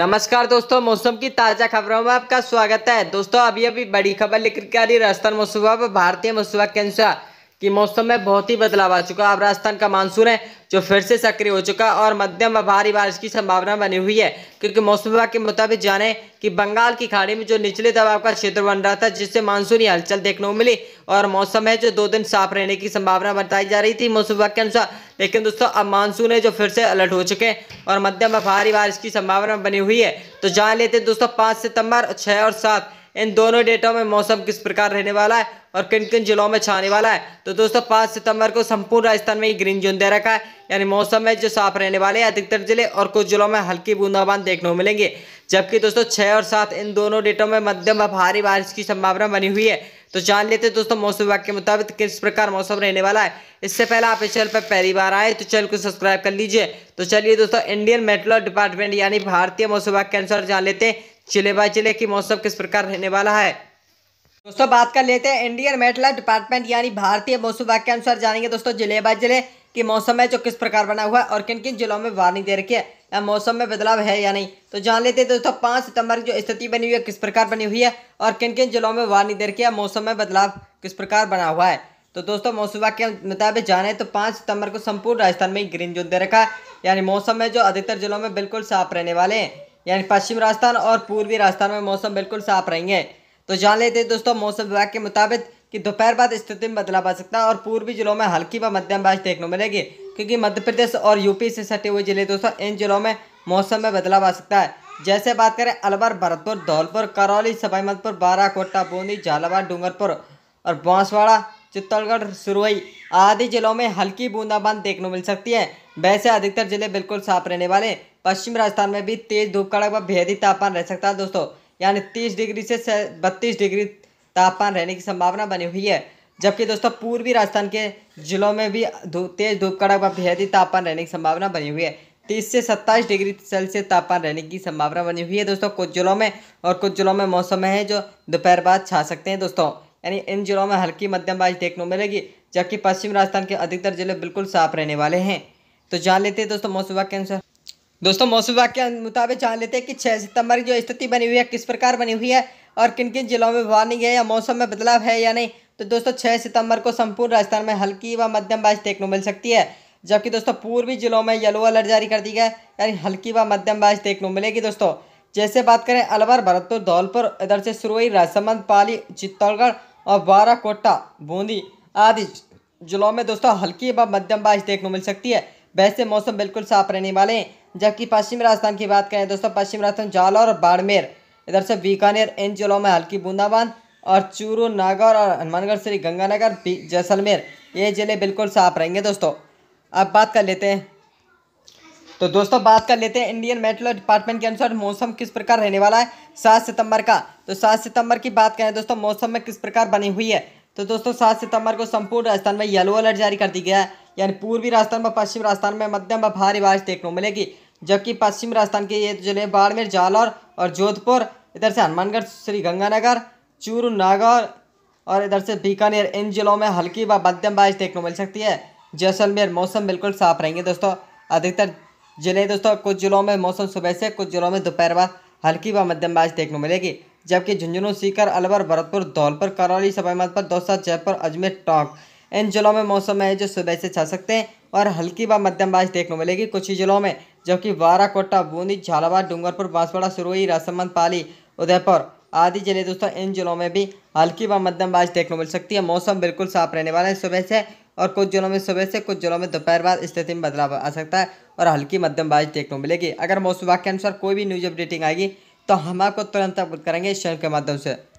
नमस्कार दोस्तों मौसम की ताज़ा खबरों में आपका स्वागत है दोस्तों अभी अभी बड़ी खबर लेकर के आ रही राजस्थान मसूबा भारतीय मसूबा के अनुसार कि मौसम में बहुत ही बदलाव आ चुका है अब राजस्थान का मानसून है जो फिर से सक्रिय हो चुका है और मध्यम व भारी बारिश की संभावना बनी हुई है क्योंकि मौसम विभाग के मुताबिक जाने कि बंगाल की खाड़ी में जो निचले दबाव का क्षेत्र बन रहा था जिससे मानसूनी हलचल देखने को मिली और मौसम है जो दो दिन साफ रहने की संभावना बताई जा रही थी मौसम विभाग के अनुसार लेकिन दोस्तों अब मानसून है जो फिर से अलर्ट हो चुके हैं और मध्यम व भारी बारिश की संभावना बनी हुई है तो जान लेते दोस्तों पाँच सितंबर छः और सात इन दोनों डेटों में मौसम किस प्रकार रहने वाला है और किन किन जिलों में छाने वाला है तो दोस्तों पाँच सितंबर को संपूर्ण राजस्थान में ये ग्रीन जोन दे रखा है यानी मौसम में जो साफ रहने वाले हैं अधिकतर जिले और कुछ जिलों में हल्की बूंदाबांद देखने को मिलेंगे जबकि दोस्तों छः और सात इन दोनों डेटों में मध्यम व भारी बारिश की संभावना बनी हुई है तो जान लेते हैं दोस्तों मौसम विभाग के मुताबिक किस प्रकार मौसम रहने वाला है इससे पहले आप इस चैनल पर पहली बार आए तो चैनल को सब्सक्राइब कर लीजिए तो चलिए दोस्तों इंडियन मेट्रोल डिपार्टमेंट यानी भारतीय मौसम विभाग के अनुसार जान लेते हैं चिले बाय जिले की मौसम किस प्रकार रहने वाला है दोस्तों बात कर लेते हैं इंडियन मेटल डिपार्टमेंट यानी भारतीय मौसम विभाग के अनुसार जानेंगे दोस्तों जिले बाय जिले कि मौसम है जो किस प्रकार बना हुआ है और किन किन जिलों में वार्निंग दे रखी है या मौसम में बदलाव है या नहीं तो जान लेते हैं दोस्तों पाँच सितंबर की जो स्थिति बनी हुई है किस प्रकार बनी हुई है और किन किन जिलों में वार्निंग दे रखी है मौसम में बदलाव किस प्रकार बना हुआ है तो दोस्तों मौसम विभाग के मुताबिक जाने तो पाँच सितंबर को संपूर्ण राजस्थान में ग्रीन जोन दे रखा है यानी मौसम है जो अधिकतर जिलों में बिल्कुल साफ रहने वाले हैं यानी पश्चिम राजस्थान और पूर्वी राजस्थान में मौसम बिल्कुल साफ रहेंगे तो जान लेते हैं दोस्तों मौसम विभाग के मुताबिक कि दोपहर बाद स्थिति में बदलाव आ सकता है और पूर्वी जिलों में हल्की व मध्यम बारिश देखने को मिलेगी क्योंकि मध्य प्रदेश और यूपी से सटे हुए जिले दोस्तों इन जिलों में मौसम में बदलाव आ सकता है जैसे बात करें अलवर भरतपुर धौलपुर करौली बारा बाराकोटा बूंदी झालावाड़ डूंगरपुर और बांसवाड़ा चित्तौड़गढ़ सुरवई आदि जिलों में हल्की बूंदाबांद देखने को मिल सकती है वैसे अधिकतर जिले बिल्कुल साफ रहने वाले पश्चिम राजस्थान में भी तेज धूप कड़क व भेदी तापमान रह सकता है दोस्तों यानी तीस डिग्री से बत्तीस डिग्री तापमान रहने की संभावना बनी हुई है जबकि दोस्तों पूर्वी राजस्थान के जिलों में भी तेज धूप कड़क व भेदी तापमान रहने की संभावना बनी हुई है तीस से सत्ताईस डिग्री सेल्सियस तापमान रहने की संभावना बनी हुई है दोस्तों कुछ जिलों में और कुछ जिलों में मौसम है जो दोपहर बाद छा सकते हैं दोस्तों यानी इन जिलों में हल्की मध्यम बारिश देखने को मिलेगी जबकि पश्चिम राजस्थान के अधिकतर जिले बिल्कुल साफ रहने वाले हैं तो जान लेते हैं दोस्तों मौसम के अनुसार दोस्तों मौसम विभाग के मुताबिक जान लेते हैं कि 6 सितंबर की जो स्थिति बनी हुई है किस प्रकार बनी हुई है और किन किन जिलों में वार्निंग है या मौसम में बदलाव है या नहीं तो दोस्तों 6 सितंबर को संपूर्ण राजस्थान में हल्की व मध्यम बारिश देखने को मिल सकती है जबकि दोस्तों पूर्वी जिलों में येलो अलर्ट जारी कर दी गया यानी हल्की व मध्यम बारिश देखने को मिलेगी दोस्तों जैसे बात करें अलवर भरतपुर धौलपुर इधर से सुरोई राजसमंद पाली चित्तौड़गढ़ और बाराकोटा बूंदी आदि जिलों में दोस्तों हल्की व मध्यम बारिश देखने को मिल सकती है वैसे मौसम बिल्कुल साफ रहने वाले हैं जबकि पश्चिम राजस्थान की बात करें दोस्तों पश्चिम राजस्थान जालौर और बाड़मेर इधर से बीकानेर इन जिलों में हल्की बूंदाबांद और चूरू नागौर और हनुमानगढ़ श्री गंगानगर जैसलमेर ये ज़िले बिल्कुल साफ रहेंगे दोस्तों अब बात कर लेते हैं तो दोस्तों बात कर लेते हैं इंडियन मेट्रो डिपार्टमेंट के अनुसार मौसम किस प्रकार रहने वाला है सात सितंबर का तो सात सितंबर की बात करें दोस्तों मौसम में किस प्रकार बनी हुई है तो दोस्तों सात सितंबर को संपूर्ण राजस्थान में येलो अलर्ट जारी कर दिया गया है यानी पूर्वी राजस्थान व पश्चिम राजस्थान में मध्यम व भारी बारिश देखने को मिलेगी जबकि पश्चिम राजस्थान के ये तो जिले बाड़मेर जालौर और जोधपुर इधर से हनुमानगढ़ श्री गंगानगर चूरू नागौर और इधर से बीकानेर इन जिलों में हल्की व मध्यम बारिश देखने को मिल सकती है जैसलमेर मौसम बिल्कुल साफ रहेंगे दोस्तों अधिकतर जिले दोस्तों कुछ जिलों में मौसम सुबह से कुछ जिलों में दोपहर बाद हल्की व मध्यम बारिश देखने को मिलेगी जबकि झुंझुनू सीकर अलवर भरतपुर धौलपुर करौली सवाईमाधपुर दौसा जयपुर अजमेर टोंक इन जिलों में मौसम है जो सुबह से छा सकते हैं और हल्की व मध्यम बारिश देखने को मिलेगी कुछ ही जिलों में जबकि बाराकोटा बूंदी झालावाड़ डूंगरपुर बांसवाड़ा सिरोही राजसमंद पाली उदयपुर आदि जिले दोस्तों इन जिलों में भी हल्की व मध्यम बारिश देखने को मिल सकती है मौसम बिल्कुल साफ रहने वाला है सुबह से और कुछ जिलों में सुबह से कुछ जिलों में दोपहर बाद स्थिति में बदलाव आ सकता है और हल्की मध्यम बारिश देखने को मिलेगी अगर मौसम विभाग के अनुसार कोई भी न्यूज अपडेटिंग आएगी तो हम आपको तुरंत अवगत करेंगे इस चैनल के माध्यम से